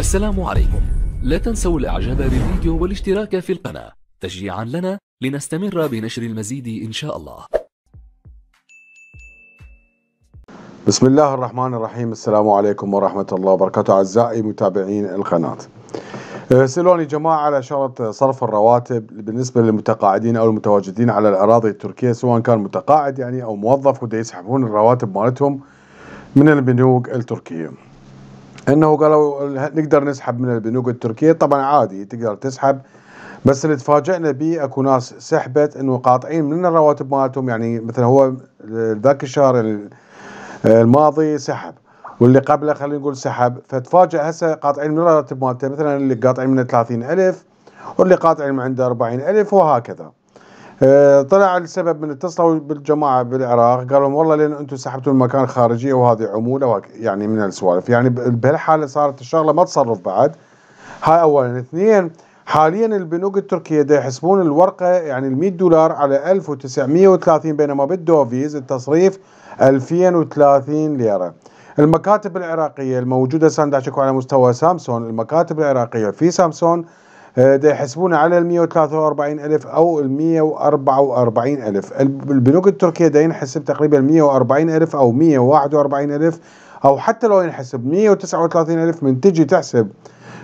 السلام عليكم لا تنسوا الاعجاب بالفيديو والاشتراك في القناة تشجيعا لنا لنستمر بنشر المزيد إن شاء الله بسم الله الرحمن الرحيم السلام عليكم ورحمة الله وبركاته أعزائي متابعين القناة أه، سألوني جماعة على شرط صرف الرواتب بالنسبة للمتقاعدين أو المتواجدين على الأراضي التركية سواء كان متقاعد يعني أو موظف وده يسحبون الرواتب مالتهم من البنوك التركية انه قالوا نقدر نسحب من البنوك التركيه طبعا عادي تقدر تسحب بس اللي تفاجئنا به اكو ناس سحبت انه قاطعين من الرواتب مالتهم يعني مثلا هو ذاك الشهر الماضي سحب واللي قبله خلينا نقول سحب فتفاجئ هسه قاطعين من الرواتب مالته مثلا اللي قاطعين منه 30000 واللي قاطعين من عنده 40000 وهكذا آه، طلع السبب من اتصلوا بالجماعه بالعراق قالوا والله لان انتم سحبتوا المكان خارجي وهذه عموله يعني من السوالف يعني بهالحاله صارت الشغله ما تصرف بعد هاي اولا اثنين حاليا البنوك التركيه دا يحسبون الورقه يعني ال 100 دولار على 1930 بينما بالدوفيز التصريف 2030 ليره المكاتب العراقيه الموجوده سنداشكو على مستوى سامسون المكاتب العراقيه في سامسون ده آه، يحسبون على ال 143 ألف أو ال 144 ألف البنوك التركية ده ينحسب تقريبا 140 ألف أو 141 ألف أو حتى لو ينحسب 139 ألف من تجي تحسب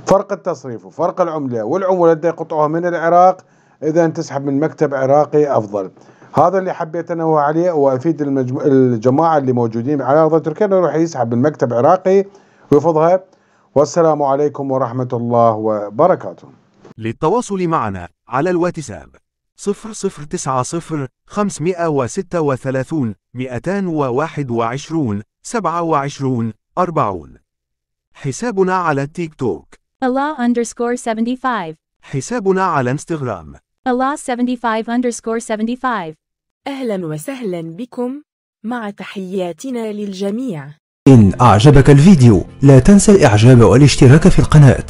فرق التصريف وفرق العملة والعمولة اللي يقطعوها من العراق إذا تسحب من مكتب عراقي أفضل هذا اللي حبيت انوه عليه وافيد الجماعه اللي موجودين على ارض تركيا انه يروح يسحب من مكتب عراقي ويفضها والسلام عليكم ورحمه الله وبركاته للتواصل معنا على الواتساب 0090 536 221 27 40 حسابنا على التيك توك Allah underscore 75 حسابنا على انستغرام Allah 75 underscore 75 أهلا وسهلا بكم مع تحياتنا للجميع إن أعجبك الفيديو لا تنسى الإعجاب والاشتراك في القناة